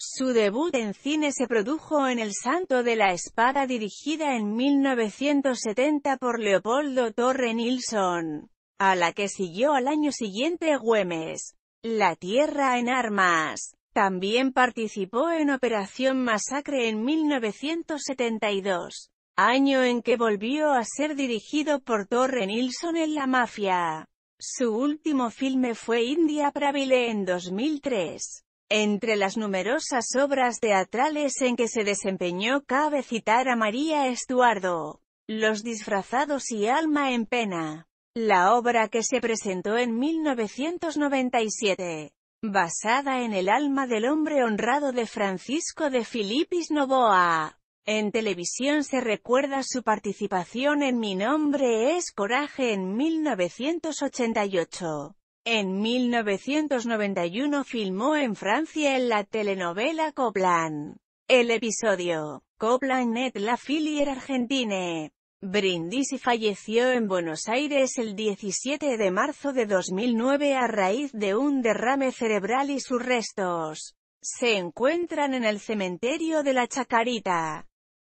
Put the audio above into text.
Su debut en cine se produjo en El Santo de la Espada dirigida en 1970 por Leopoldo Torre Nilsson, a la que siguió al año siguiente Güemes, La Tierra en Armas. También participó en Operación Masacre en 1972, año en que volvió a ser dirigido por Torre Nilsson en La Mafia. Su último filme fue India Pravile en 2003. Entre las numerosas obras teatrales en que se desempeñó cabe citar a María Estuardo, Los disfrazados y Alma en pena, la obra que se presentó en 1997, basada en el alma del hombre honrado de Francisco de Filipis Novoa. En televisión se recuerda su participación en Mi nombre es Coraje en 1988. En 1991 filmó en Francia en la telenovela Coplan. El episodio, Copland et la filière argentine. Brindisi falleció en Buenos Aires el 17 de marzo de 2009 a raíz de un derrame cerebral y sus restos se encuentran en el cementerio de la Chacarita.